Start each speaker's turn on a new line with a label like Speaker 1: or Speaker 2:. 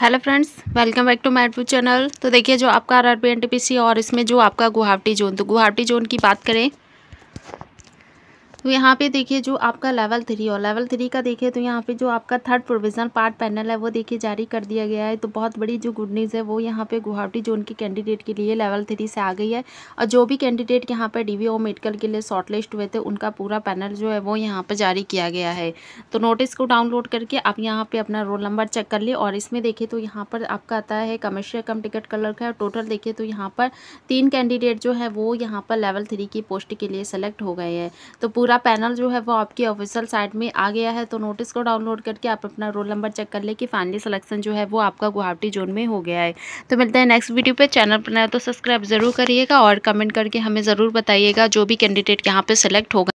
Speaker 1: hello friends welcome back to मैटपू channel तो देखिए जो आपका R R N T P C और इसमें जो आपका गुवाहाटी जोन तो गुवाहाटी जोन की बात करें तो यहाँ पे देखिए जो आपका लेवल थ्री और लेवल थ्री का देखिए तो यहाँ पे जो आपका थर्ड प्रोविजनल पार्ट पैनल है वो देखिए जारी कर दिया गया है तो बहुत बड़ी जो गुड न्यूज़ है वो यहाँ पे गुवाहाटी जोन के कैंडिडेट के लिए लेवल थ्री से आ गई है और जो भी कैंडिडेट यहाँ पर डी मेडिकल के लिए शॉर्टलिस्ट हुए थे उनका पूरा पैनल जो है वो यहाँ पर जारी किया गया है तो नोटिस को डाउनलोड करके आप यहाँ पर अपना रोल नंबर चेक कर लिए और इसमें देखिए तो यहाँ पर आपका आता है कमर्शियल कम टिकट कलर का टोटल देखिए तो यहाँ पर तीन कैंडिडेट जो है वो यहाँ पर लेवल थ्री की पोस्ट के लिए सेलेक्ट हो गए हैं तो पूरा पैनल जो है वो आपकी ऑफिशियल साइट में आ गया है तो नोटिस को डाउनलोड करके आप अपना रोल नंबर चेक कर ले कि फाइनली सिलेक्शन जो है वो आपका गुवाहाटी जोन में हो गया है तो मिलते हैं नेक्स्ट वीडियो पे चैनल पर नया तो सब्सक्राइब ज़रूर करिएगा और कमेंट करके हमें ज़रूर बताइएगा जो भी कैंडिडेट यहाँ पर सेलेक्ट होगा